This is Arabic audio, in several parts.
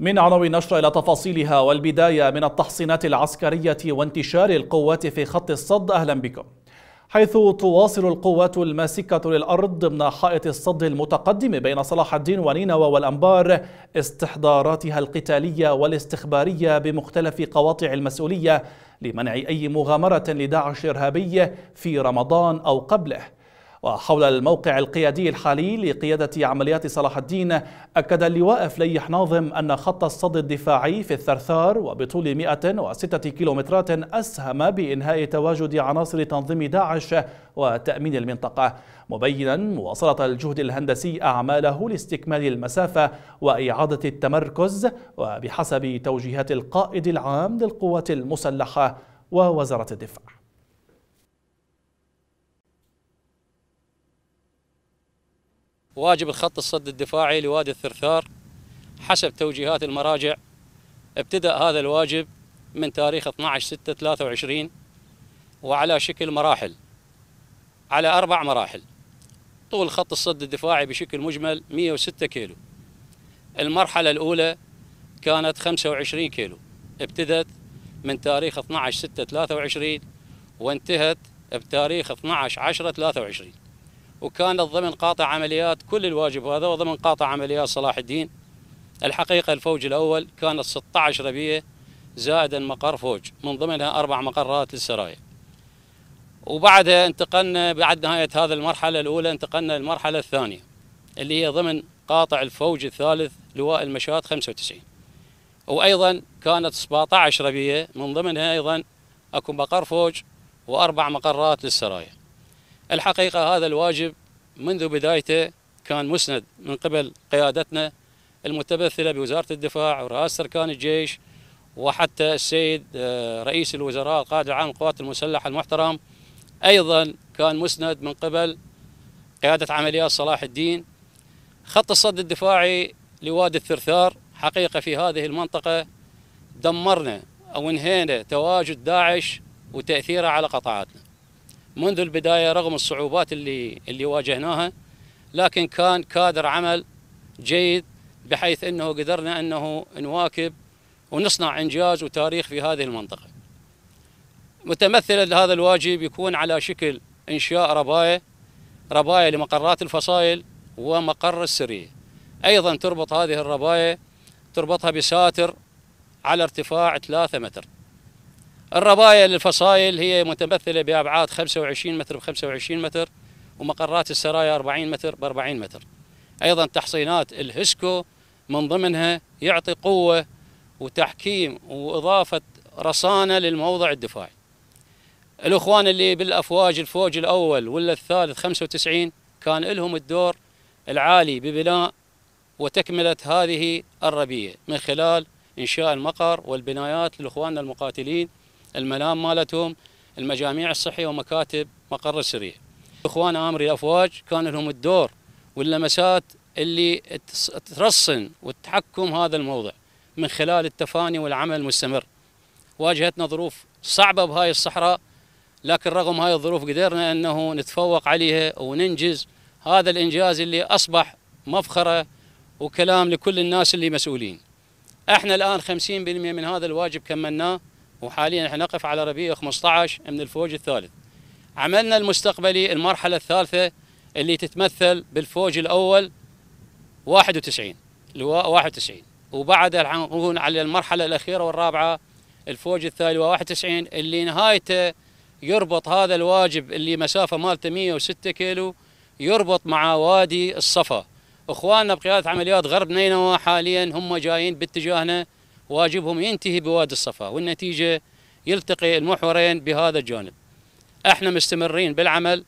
من عناوين النشر إلى تفاصيلها والبداية من التحصينات العسكرية وانتشار القوات في خط الصد أهلا بكم حيث تواصل القوات الماسكة للأرض ضمن حائط الصد المتقدم بين صلاح الدين ونينوى والأنبار استحضاراتها القتالية والاستخبارية بمختلف قواطع المسؤولية لمنع أي مغامرة لداعش إرهابي في رمضان أو قبله وحول الموقع القيادي الحالي لقيادة عمليات صلاح الدين أكد اللواء فليح ناظم أن خط الصد الدفاعي في الثرثار وبطول 106 كيلومترات أسهم بإنهاء تواجد عناصر تنظيم داعش وتأمين المنطقة مبينا مواصلة الجهد الهندسي أعماله لاستكمال المسافة وإعادة التمركز وبحسب توجيهات القائد العام للقوات المسلحة ووزارة الدفاع واجب الخط الصد الدفاعي لوادي الثرثار حسب توجيهات المراجع ابتدأ هذا الواجب من تاريخ 12/6/23 وعلى شكل مراحل على أربع مراحل طول خط الصد الدفاعي بشكل مجمل 106 كيلو المرحلة الأولى كانت 25 كيلو ابتدت من تاريخ 12/6/23 وانتهت بتاريخ 12/10/23 وكانت ضمن قاطع عمليات كل الواجب هذا وضمن قاطع عمليات صلاح الدين الحقيقة الفوج الأول كانت 16 ربية زائدا مقر فوج من ضمنها أربع مقرات للسرايا وبعدها انتقلنا بعد نهاية هذه المرحلة الأولى انتقلنا للمرحلة الثانية اللي هي ضمن قاطع الفوج الثالث لواء المشات 95 وأيضا كانت 17 ربية من ضمنها أيضا أكو مقر فوج وأربع مقرات للسرايا الحقيقة هذا الواجب منذ بدايته كان مسند من قبل قيادتنا المتمثلة بوزارة الدفاع ورئاسة أركان الجيش وحتى السيد آه، رئيس الوزراء القائد العام للقوات المسلحة المحترم أيضا كان مسند من قبل قيادة عمليات صلاح الدين خط الصد الدفاعي لوادي الثرثار حقيقة في هذه المنطقة دمرنا أو انهينا تواجد داعش وتأثيره على قطاعاتنا منذ البدايه رغم الصعوبات اللي اللي واجهناها لكن كان كادر عمل جيد بحيث انه قدرنا انه نواكب ونصنع انجاز وتاريخ في هذه المنطقه. متمثل هذا الواجب يكون على شكل انشاء ربايه ربايه لمقرات الفصائل ومقر السريه. ايضا تربط هذه الربايه تربطها بساتر على ارتفاع 3 متر. الرباية للفصائل هي متمثلة بأبعاد 25 متر ب 25 متر ومقرات السرايا 40 متر ب 40 متر أيضا تحصينات الهسكو من ضمنها يعطي قوة وتحكيم وإضافة رصانة للموضع الدفاعي الأخوان اللي بالأفواج الفوج الأول ولا الثالث 95 كان لهم الدور العالي ببناء وتكملة هذه الربية من خلال إنشاء المقر والبنايات لإخواننا المقاتلين الملام مالتهم المجاميع الصحيه ومكاتب مقر السريه. اخوان امري الافواج كان لهم الدور واللمسات اللي ترصن وتحكم هذا الموضع من خلال التفاني والعمل المستمر. واجهتنا ظروف صعبه بهاي الصحراء لكن رغم هاي الظروف قدرنا انه نتفوق عليها وننجز هذا الانجاز اللي اصبح مفخره وكلام لكل الناس اللي مسؤولين. احنا الان 50% من هذا الواجب كملناه وحاليا احنا نقف على ربيع 15 من الفوج الثالث عملنا المستقبلي المرحلة الثالثة اللي تتمثل بالفوج الأول 91 لواء 91 وبعدها حنكون على المرحلة الأخيرة والرابعة الفوج الثاني 91 اللي نهايته يربط هذا الواجب اللي مسافة مالته 106 كيلو يربط مع وادي الصفا اخواننا بقيادة عمليات غرب نينوى حاليا هم جايين باتجاهنا واجبهم ينتهي بوادي الصفا والنتيجة يلتقي المحورين بهذا الجانب احنا مستمرين بالعمل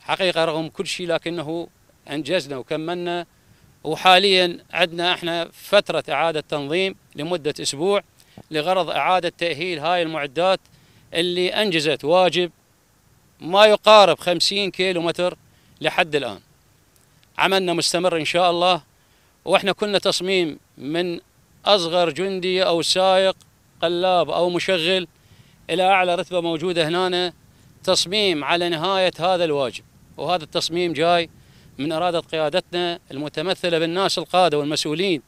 حقيقة رغم كل شيء لكنه أنجزنا وكملنا وحاليا عندنا احنا فترة إعادة تنظيم لمدة أسبوع لغرض إعادة تأهيل هاي المعدات اللي أنجزت واجب ما يقارب 50 كيلو متر لحد الآن عملنا مستمر إن شاء الله وإحنا كنا تصميم من أصغر جندي أو سائق قلاب أو مشغل إلى أعلى رتبة موجودة هنا تصميم على نهاية هذا الواجب وهذا التصميم جاي من إرادة قيادتنا المتمثلة بالناس القادة والمسؤولين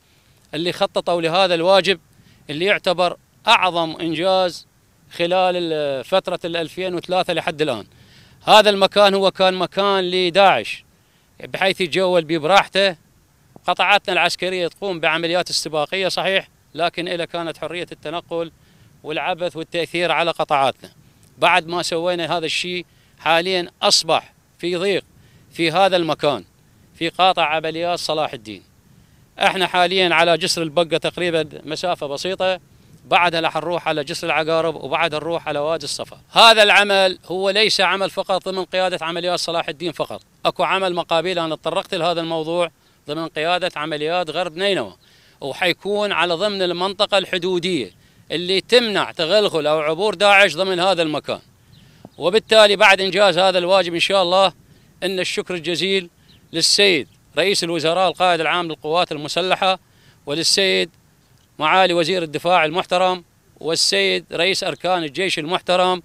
اللي خططوا لهذا الواجب اللي يعتبر أعظم إنجاز خلال فترة 2003 لحد الآن هذا المكان هو كان مكان لداعش بحيث يتجول براحته قطعاتنا العسكرية تقوم بعمليات استباقية صحيح لكن إلى كانت حرية التنقل والعبث والتأثير على قطعاتنا بعد ما سوينا هذا الشيء حاليا أصبح في ضيق في هذا المكان في قاطع عمليات صلاح الدين احنا حاليا على جسر البقة تقريبا مسافة بسيطة بعدها راح نروح على جسر العقارب وبعدها نروح على وادي الصفا هذا العمل هو ليس عمل فقط ضمن قيادة عمليات صلاح الدين فقط اكو عمل مقابل انا تطرقت لهذا الموضوع ضمن قيادة عمليات غرب نينوى وحيكون على ضمن المنطقة الحدودية اللي تمنع تغلغل أو عبور داعش ضمن هذا المكان وبالتالي بعد إنجاز هذا الواجب إن شاء الله أن الشكر الجزيل للسيد رئيس الوزراء القائد العام للقوات المسلحة وللسيد معالي وزير الدفاع المحترم والسيد رئيس أركان الجيش المحترم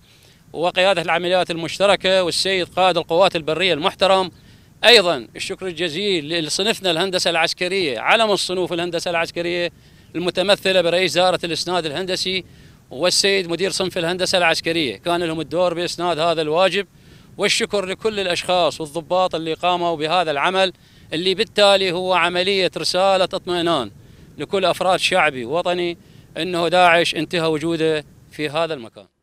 وقيادة العمليات المشتركة والسيد قائد القوات البرية المحترم ايضا الشكر الجزيل لصنفنا الهندسه العسكريه علم الصنوف الهندسه العسكريه المتمثله برئيس دائره الاسناد الهندسي والسيد مدير صنف الهندسه العسكريه كان لهم الدور باسناد هذا الواجب والشكر لكل الاشخاص والضباط اللي قاموا بهذا العمل اللي بالتالي هو عمليه رساله اطمئنان لكل افراد شعبي وطني انه داعش انتهى وجوده في هذا المكان